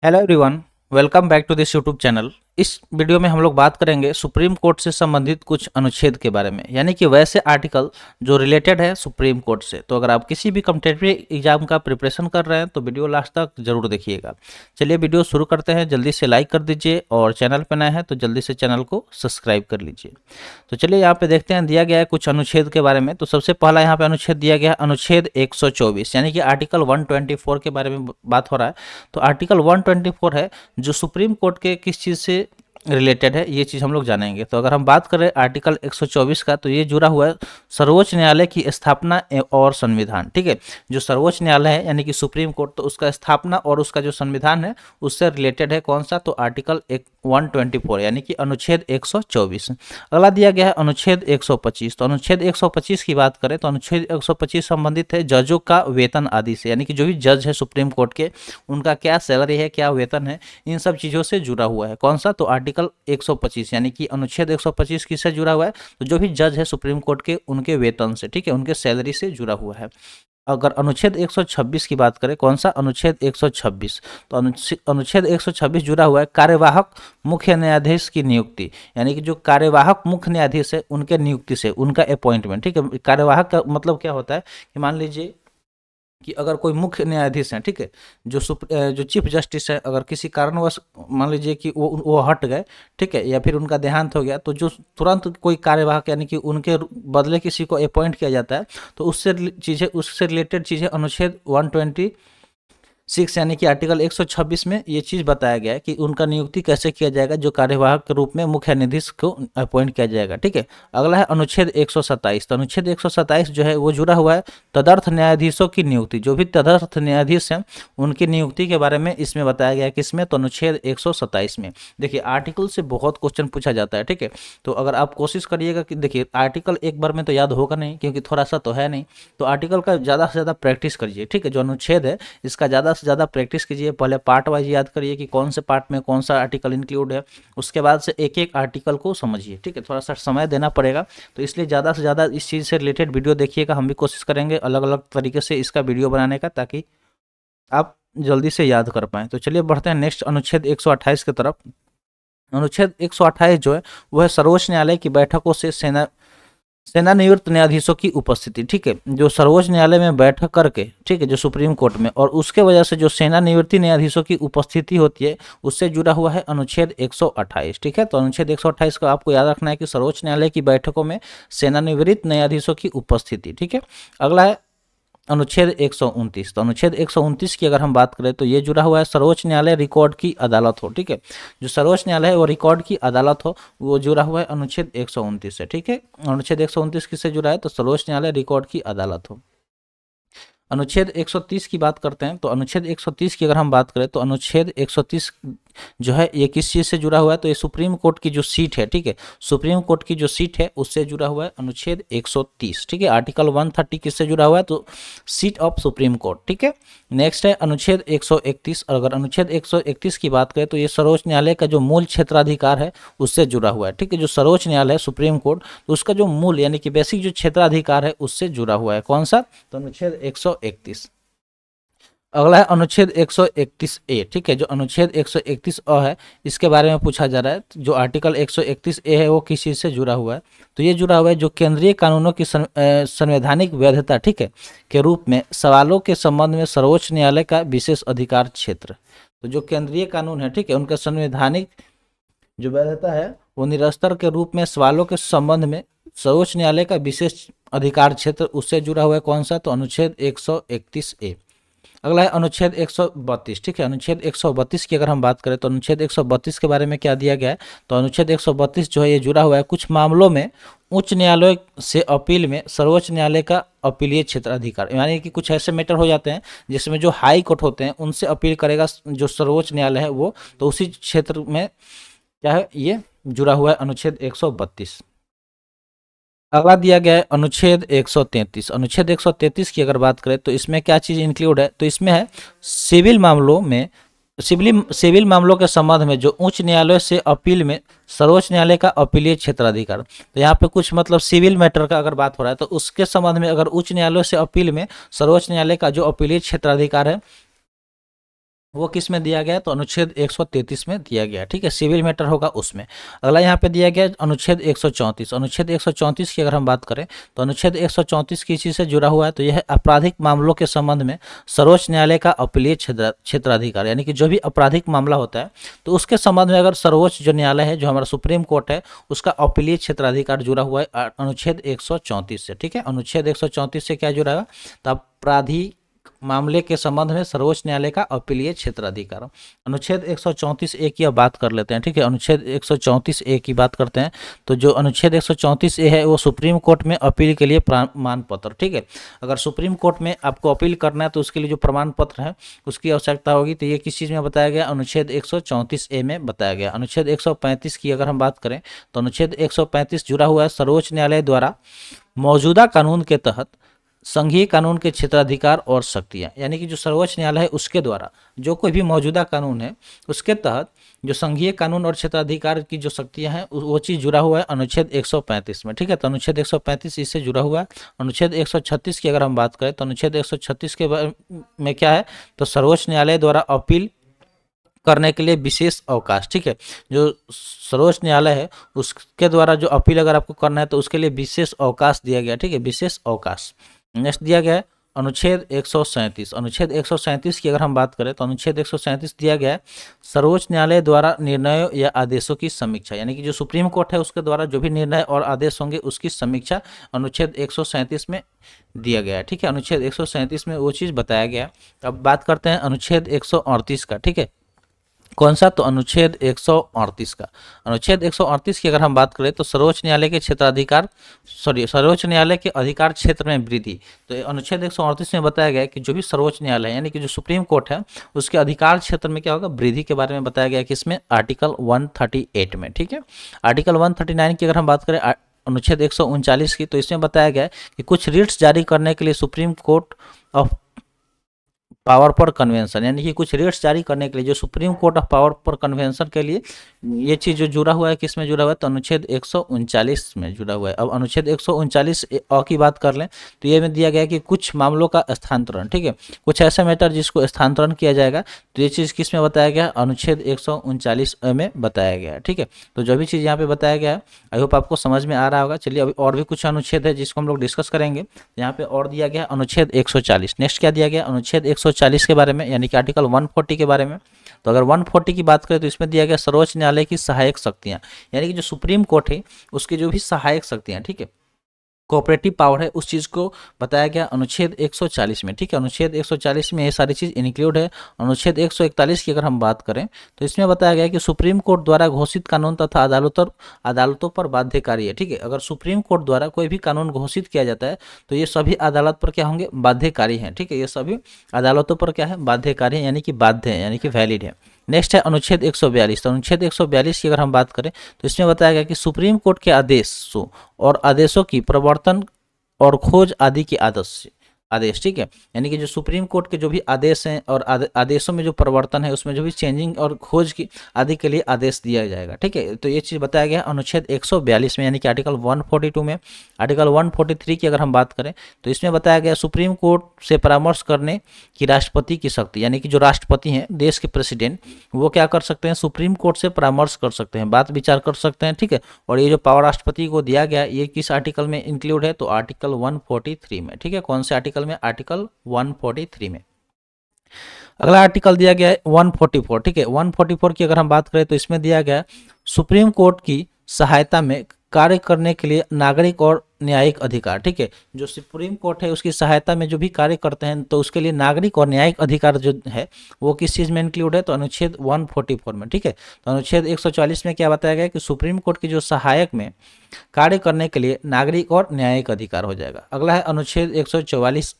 Hello everyone, welcome back to this YouTube channel. इस video में हम लोग बात करेंगे सुप्रीम कोर्ट से संबंधित कुछ अनुच्छेद के बारे में यानी कि वैसे आर्टिकल जो रिलेटेड है सुप्रीम कोर्ट से तो अगर आप किसी भी कम्पिटेटिव एग्जाम का प्रिपरेशन कर रहे हैं तो वीडियो लास्ट तक जरूर देखिएगा चलिए वीडियो शुरू करते हैं जल्दी से लाइक कर दीजिए और चैनल पर नए हैं तो जल्दी से चैनल को सब्सक्राइब कर लीजिए तो चलिए यहाँ पर देखते हैं दिया गया है कुछ अनुच्छेद के बारे में तो सबसे पहला यहाँ पर अनुच्छेद दिया गया है अनुच्छेद एक यानी कि आर्टिकल वन के बारे में बात हो रहा है तो आर्टिकल वन है जो सुप्रीम कोर्ट के किस चीज़ से रिलेटेड है ये चीज़ हम लोग जानेंगे तो अगर हम बात करें आर्टिकल 124 का तो ये जुड़ा हुआ है सर्वोच्च न्यायालय की स्थापना और संविधान ठीक है जो सर्वोच्च न्यायालय है यानी कि सुप्रीम कोर्ट तो उसका स्थापना और उसका जो संविधान है उससे रिलेटेड है कौन सा तो आर्टिकल एक वन यानी कि अनुच्छेद चौबीस अगला दिया गया है अनुच्छेद पच्चीस तो अनुच्छेद पच्चीस की बात करें तो अनुच्छेद पच्चीस संबंधित है जजों का वेतन आदि से यानी कि जो भी जज है सुप्रीम कोर्ट के उनका क्या सैलरी है क्या वेतन है इन सब चीज़ों से जुड़ा हुआ है कौन सा तो आर्टिकल आर्टिकल 125 यानी कि अनुच्छेद 125 किससे जुड़ा हुआ है तो जो भी जज है सुप्रीम कोर्ट के उनके वेतन से ठीक है उनके सैलरी से जुड़ा हुआ है अगर अनुच्छेद 126 की बात करें कौन सा अनुच्छेद 126 तो अनुच्छेद 126 जुड़ा हुआ है कार्यवाहक मुख्य न्यायाधीश की नियुक्ति यानी कि जो कार्यवाहक मुख्य न्यायाधीश है उनके नियुक्ति से उनका अपॉइंटमेंट ठीक है कार्यवाहक का मतलब क्या होता है कि मान लीजिए कि अगर कोई मुख्य न्यायाधीश हैं ठीक है जो सुप जो चीफ जस्टिस है अगर किसी कारणवश मान लीजिए कि वो वो हट गए ठीक है या फिर उनका देहांत हो गया तो जो तुरंत कोई कार्यवाहक यानी कि उनके बदले किसी को अपॉइंट किया जाता है तो उससे चीज़ें उससे रिलेटेड चीज़ें अनुच्छेद वन ट्वेंटी सिक्स यानी कि आर्टिकल 126 में ये चीज़ बताया गया है कि उनका नियुक्ति कैसे किया जाएगा जो कार्यवाहक के रूप में मुख्य न्यायाधीश को अपॉइंट किया जाएगा ठीक है अगला है अनुच्छेद 127 तो अनुच्छेद 127 जो है वो जुड़ा हुआ है तदर्थ न्यायाधीशों की नियुक्ति जो भी तदर्थ न्यायाधीश हैं उनकी नियुक्ति के बारे में इसमें बताया गया किसमें तो अनुच्छेद एक में देखिए आर्टिकल से बहुत क्वेश्चन पूछा जाता है ठीक है तो अगर आप कोशिश करिएगा कि देखिए आर्टिकल एक बार में तो याद होगा नहीं क्योंकि थोड़ा सा तो है नहीं तो आर्टिकल का ज़्यादा से ज़्यादा प्रैक्टिस करिए ठीक है जो अनुच्छेद है इसका ज़्यादा से ज़्यादा प्रैक्टिस कीजिए पहले पार्ट वाइज याद करिए कि कौन से पार्ट में कौन सा आर्टिकल इंक्लूड है उसके बाद से एक एक आर्टिकल को समझिए ठीक है थोड़ा सा समय देना पड़ेगा तो इसलिए ज़्यादा से ज़्यादा इस चीज़ से रिलेटेड वीडियो देखिएगा हम भी कोशिश करेंगे अलग अलग तरीके से इसका वीडियो बनाने का ताकि आप जल्दी से याद कर पाएँ तो चलिए बढ़ते हैं नेक्स्ट अनुच्छेद 128 की तरफ अनुच्छेद 128 जो है वह सर्वोच्च न्यायालय की बैठकों से सेना सेनानिवृत्त न्यायाधीशों की उपस्थिति ठीक है जो सर्वोच्च न्यायालय में बैठक करके ठीक है जो सुप्रीम कोर्ट में और उसके वजह से जो सेना न्यायाधीशों की उपस्थिति होती है उससे जुड़ा हुआ है अनुच्छेद 128 ठीक है तो अनुच्छेद 128 का आपको याद रखना है कि सर्वोच्च न्यायालय की बैठकों में सेनानिवृत्त न्यायाधीशों की उपस्थिति ठीक है अगला है अनुच्छेद एक तो अनुच्छेद एक की अगर हम बात करें तो ये जुड़ा हुआ है सर्वोच्च न्यायालय रिकॉर्ड की अदालत हो ठीक है जो सर्वोच्च न्यायालय है वो रिकॉर्ड की अदालत हो वो जुड़ा हुआ है अनुच्छेद एक से ठीक है अनुच्छेद एक किससे जुड़ा है तो सर्वोच्च न्यायालय रिकॉर्ड की अदालत हो अनुच्छेद 130 की बात करते हैं तो अनुच्छेद 130 की अगर हम बात करें तो अनुच्छेद 130 जो है ये किस चीज़ से जुड़ा हुआ है तो ये सुप्रीम कोर्ट की जो सीट है ठीक है सुप्रीम कोर्ट की जो सीट है उससे जुड़ा हुआ है अनुच्छेद 130 ठीक है आर्टिकल 130 किससे जुड़ा हुआ है तो सीट ऑफ सुप्रीम कोर्ट ठीक है नेक्स्ट है अनुच्छेद एक और अगर अनुच्छेद एक की बात करें तो ये सर्वोच्च न्यायालय का जो मूल क्षेत्राधिकार है उससे जुड़ा हुआ है ठीक है जो सर्वोच्च न्यायालय है सुप्रीम कोर्ट तो उसका जो मूल यानी कि बेसिक जो क्षेत्राधिकार है उससे जुड़ा हुआ है कौन सा तो अनुच्छेद एक 131 अगला है अनुच्छेद 131 ए ठीक है जो अनुच्छेद 131 अ है इसके बारे में पूछा जा रहा है तो जो आर्टिकल 131 ए है वो किस चीज़ से जुड़ा हुआ है तो ये जुड़ा हुआ है जो केंद्रीय कानूनों की संवैधानिक वैधता ठीक है के रूप में सवालों के संबंध में सर्वोच्च न्यायालय का विशेष अधिकार क्षेत्र तो जो केंद्रीय कानून है ठीक है उनका संवैधानिक जो वैधता है वो निरस्तर के रूप में सवालों के संबंध में सर्वोच्च न्यायालय का विशेष अधिकार क्षेत्र उससे जुड़ा हुआ है कौन सा तो अनुच्छेद 131 ए अगला है अनुच्छेद 132 ठीक है अनुच्छेद 132 की अगर हम बात करें तो अनुच्छेद 132 के बारे में क्या दिया गया है तो अनुच्छेद 132 जो है ये जुड़ा हुआ है कुछ मामलों में उच्च न्यायालय से अपील में सर्वोच्च न्यायालय का अपीलीय क्षेत्र अधिकार यानी कि कुछ ऐसे मैटर हो जाते हैं जिसमें जो हाई कोर्ट होते हैं उनसे अपील करेगा जो सर्वोच्च न्यायालय है वो तो उसी क्षेत्र में क्या है ये जुड़ा हुआ है अनुच्छेद एक अगला दिया गया है अनुच्छेद 133 अनुच्छेद 133 की अगर बात करें तो इसमें क्या चीज़ इंक्लूड है तो इसमें है सिविल मामलों में सिविल सिविल मामलों के संबंध में जो उच्च न्यायालय से अपील में सर्वोच्च न्यायालय का अपीलीय क्षेत्राधिकार तो यहाँ पे कुछ मतलब सिविल मैटर का अगर बात हो रहा है तो उसके संबंध में अगर उच्च न्यायालय से अपील में सर्वोच्च न्यायालय का जो अपीलीय क्षेत्राधिकार है वो किस में दिया गया तो अनुच्छेद 133 में दिया गया ठीक है सिविल मैटर होगा उसमें अगला यहाँ पे दिया गया अनुच्छेद 134 अनुच्छेद 134 की अगर हम बात करें तो अनुच्छेद 134 की चीज से जुड़ा हुआ है तो यह आपराधिक मामलों के संबंध में सर्वोच्च न्यायालय का अपीलीय क्षेत्राधिकार यानी कि जो भी आपराधिक मामला होता है तो उसके संबंध में अगर सर्वोच्च जो न्यायालय है जो हमारा सुप्रीम कोर्ट है उसका अपीलीय क्षेत्राधिकार जुड़ा हुआ है अनुच्छेद एक से ठीक है अनुच्छेद एक से क्या जुड़ा है तो अपराधी मामले के संबंध में सर्वोच्च न्यायालय का अपीलीय क्षेत्र अधिकार अनुच्छेद 134 ए की अब बात कर लेते हैं ठीक है अनुच्छेद 134 ए की बात करते हैं तो जो अनुच्छेद 134 ए है वो सुप्रीम कोर्ट में अपील के लिए प्रमाण पत्र ठीक है अगर सुप्रीम कोर्ट में आपको अपील करना है तो उसके लिए जो प्रमाण पत्र है उसकी आवश्यकता होगी तो ये किस चीज़ में बताया गया अनुच्छेद एक ए में बताया गया अनुच्छेद एक की अगर हम बात करें तो अनुच्छेद एक जुड़ा हुआ है सर्वोच्च न्यायालय द्वारा मौजूदा कानून के तहत संघीय कानून के क्षेत्राधिकार और शक्तियाँ यानी कि जो सर्वोच्च न्यायालय है उसके द्वारा जो कोई भी मौजूदा कानून है उसके तहत जो संघीय कानून और क्षेत्राधिकार की जो शक्तियाँ हैं वो चीज़ जुड़ा हुआ है अनुच्छेद 135 में ठीक है तो अनुच्छेद 135 इससे जुड़ा हुआ है अनुच्छेद 136 की अगर हम बात करें तो अनुच्छेद एक के में क्या है तो सर्वोच्च न्यायालय द्वारा अपील करने के लिए विशेष अवकाश ठीक है जो सर्वोच्च न्यायालय है उसके द्वारा जो अपील अगर आपको करना है तो उसके लिए विशेष अवकाश दिया गया ठीक है विशेष अवकाश नेक्स्ट दिया गया है अनुच्छेद एक अनुच्छेद एक की अगर हम बात करें तो अनुच्छेद एक दिया गया है सर्वोच्च न्यायालय द्वारा निर्णयों या आदेशों की समीक्षा यानी कि जो सुप्रीम कोर्ट है उसके द्वारा जो भी निर्णय और आदेश होंगे उसकी समीक्षा अनुच्छेद एक में दिया गया है ठीक है अनुच्छेद एक में वो चीज़ बताया गया अब बात करते हैं अनुच्छेद एक का ठीक है कौन सा तो अनुच्छेद 138 का अनुच्छेद 138 की अगर हम बात करें तो सर्वोच्च न्यायालय के क्षेत्राधिकार सॉरी सर्वोच्च न्यायालय के अधिकार क्षेत्र में वृद्धि तो अनुच्छेद 138 में बताया गया कि जो भी सर्वोच्च न्यायालय यानी कि जो सुप्रीम कोर्ट है उसके अधिकार क्षेत्र में क्या होगा वृद्धि के बारे में बताया गया कि इसमें आर्टिकल वन में ठीक है आर्टिकल वन की अगर हम बात करें अनुच्छेद एक की तो इसमें बताया गया कि कुछ रिट्स जारी करने के लिए सुप्रीम कोर्ट ऑफ पावर पर कन्वेंशन यानी कि कुछ रेट्स जारी करने के लिए जो सुप्रीम कोर्ट ऑफ पावर पर कन्वेंशन के लिए ये चीज़ जो जुड़ा हुआ है किस में जुड़ा हुआ है तो अनुच्छेद एक में जुड़ा हुआ है अब अनुच्छेद एक सौ की बात कर लें तो ये में दिया गया कि कुछ मामलों का स्थानांतरण ठीक है कुछ ऐसे मैटर जिसको स्थानांतरण किया जाएगा तो ये चीज़ किस में बताया गया अनुच्छेद एक ए में बताया गया है ठीक है तो जो भी चीज़ यहाँ पे बताया गया है आई होप आपको समझ में आ रहा होगा चलिए अभी और भी कुछ अनुच्छेद है जिसको हम लोग डिस्कस करेंगे यहाँ पे और दिया गया अनुच्छेद एक नेक्स्ट क्या दिया गया अनुच्छेद एक 140 के बारे में यानी कि आर्टिकल 140 के बारे में तो अगर 140 की बात करें तो इसमें दिया गया सर्वोच्च न्यायालय की सहायक शक्तियाँ यानी कि जो सुप्रीम कोर्ट है उसकी जो भी सहायक शक्तियाँ ठीक है कोऑपरेटिव पावर है उस चीज़ को बताया गया अनुच्छेद 140 में ठीक है अनुच्छेद 140 में ये सारी चीज़ इंक्लूड है अनुच्छेद 141 की अगर हम बात करें तो इसमें बताया गया कि सुप्रीम कोर्ट द्वारा घोषित कानून तथा अदालतों अदालतों पर बाध्यकारी है ठीक है अगर सुप्रीम कोर्ट द्वारा कोई भी कानून घोषित किया जाता है तो ये सभी अदालत पर क्या होंगे बाध्यकारी हैं ठीक है ये सभी अदालतों पर क्या है बाध्यकारी है यानी कि बाध्य है यानी कि वैलिड है नेक्स्ट है अनुच्छेद 142 तो अनुच्छेद 142 की अगर हम बात करें तो इसमें बताया गया कि सुप्रीम कोर्ट के आदेशों और आदेशों की प्रवर्तन और खोज आदि के आदर्श आदेश ठीक है यानी कि जो सुप्रीम कोर्ट के जो भी आदेश हैं और आदेशों में जो परिवर्तन है उसमें जो भी चेंजिंग और खोज की आदि के लिए आदेश दिया जाएगा ठीक है तो ये चीज़ बताया गया अनुच्छेद 142 में यानी कि आर्टिकल 142 में आर्टिकल 143 की अगर हम बात करें तो इसमें बताया गया सुप्रीम कोर्ट से परामर्श करने की राष्ट्रपति की शक्ति यानी कि जो राष्ट्रपति हैं देश के प्रेसिडेंट वो क्या कर सकते हैं सुप्रीम कोर्ट से परामर्श कर सकते हैं बात विचार कर सकते हैं ठीक है और ये जो पावर राष्ट्रपति को दिया गया ये किस आर्टिकल में इंक्लूड है तो आर्टिकल वन में ठीक है कौन से आर्टिकल आर्टिकल में आर्टिकल 143 में अगला आर्टिकल दिया गया है 144 ठीक है 144 की अगर हम बात करें तो इसमें दिया गया सुप्रीम कोर्ट की सहायता में कार्य करने के लिए नागरिक और न्यायिक अधिकार ठीक है जो सुप्रीम कोर्ट है उसकी सहायता में जो भी कार्य करते हैं तो उसके लिए नागरिक और न्यायिक अधिकार जो है वो किस चीज़ में इंक्लूड है तो अनुच्छेद 144 में ठीक है तो अनुच्छेद 140 में क्या बताया गया कि सुप्रीम कोर्ट के जो सहायक में कार्य करने के लिए नागरिक और न्यायिक अधिकार हो जाएगा अगला है अनुच्छेद एक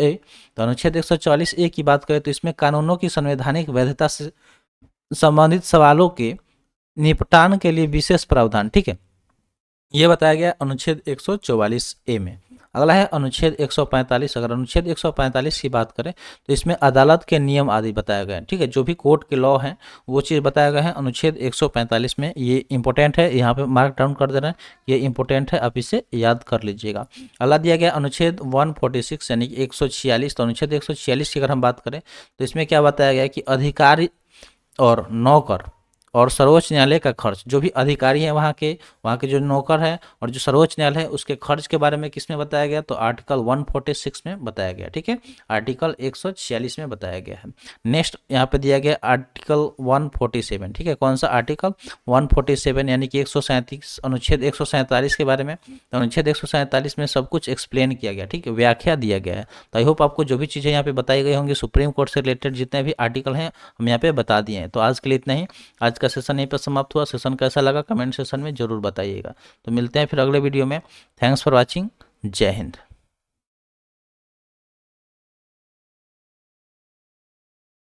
ए तो अनुच्छेद एक ए की बात करें तो इसमें कानूनों की संवैधानिक वैधता से संबंधित सवालों के निपटान के लिए विशेष प्रावधान ठीक है ये बताया गया अनुच्छेद 144 ए में अगला है अनुच्छेद 145 अगर अनुच्छेद 145 की बात करें तो इसमें अदालत के नियम आदि बताया गया है ठीक है जो भी कोर्ट के लॉ हैं वो चीज़ बताया गया है अनुच्छेद 145 में ये इंपॉर्टेंट है यहाँ पे मार्क डाउन कर दे रहे हैं ये इंपॉर्टेंट है आप इसे याद कर लीजिएगा अगला दिया गया अनुच्छेद वन यानी कि एक तो अनुच्छेद एक की अगर हम बात करें तो इसमें क्या बताया गया कि अधिकारी और नौकर और सर्वोच्च न्यायालय का खर्च जो भी अधिकारी हैं वहाँ के वहाँ के जो नौकर हैं और जो सर्वोच्च न्यायालय है उसके खर्च के बारे में किस में बताया गया तो आर्टिकल 146 में बताया गया ठीक है आर्टिकल 146 में बताया गया है नेक्स्ट यहाँ पे दिया गया आर्टिकल 147 ठीक है कौन सा आर्टिकल 147 यानी कि एक अनुच्छेद एक के बारे में तो अनुच्छेद एक में सब कुछ एक्सप्लेन किया गया ठीक है व्याख्या दिया गया है तो आई होप आपको जो भी चीज़ें यहाँ पे बताई गई होंगी सुप्रीम कोर्ट से रिलेटेड जितने भी आर्टिकल हैं हम यहाँ पे बता दिए हैं तो आज के लिए इतना ही आज का सेशन यहीं पर समाप्त हुआ सेशन कैसा लगा कमेंट सेशन में जरूर बताइएगा तो मिलते हैं फिर अगले वीडियो में थैंक्स फॉर वॉचिंग जय हिंद